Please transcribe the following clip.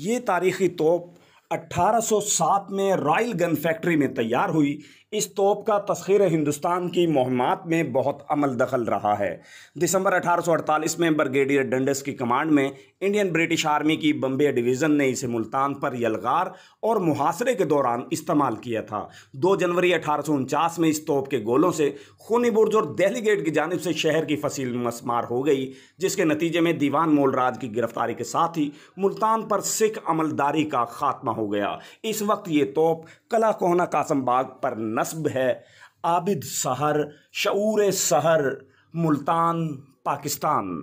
ये तारीख़ी तोप 1807 में रॉयल गन फैक्ट्री में तैयार हुई इस तोप का तस्खीर हिंदुस्तान की मुहमात में बहुत अमल दखल रहा है दिसंबर 1848 में ब्रिगेडियर डंडस की कमांड में इंडियन ब्रिटिश आर्मी की बम्बे डिवीज़न ने इसे मुल्तान पर यलगार और मुहासरे के दौरान इस्तेमाल किया था 2 जनवरी अठारह में इस तोप के गोलों से खूनी बुर्ज और दहली गेट की जानब से शहर की फसील मसमार हो गई जिसके नतीजे में दीवान मोलराज की गिरफ्तारी के साथ ही मुल्तान पर सिख अमलदारी का खात्मा हो हो गया इस वक्त ये तोप कला कोहना कासम बाग पर नस्ब है आबिद शहर शूर शहर मुल्तान पाकिस्तान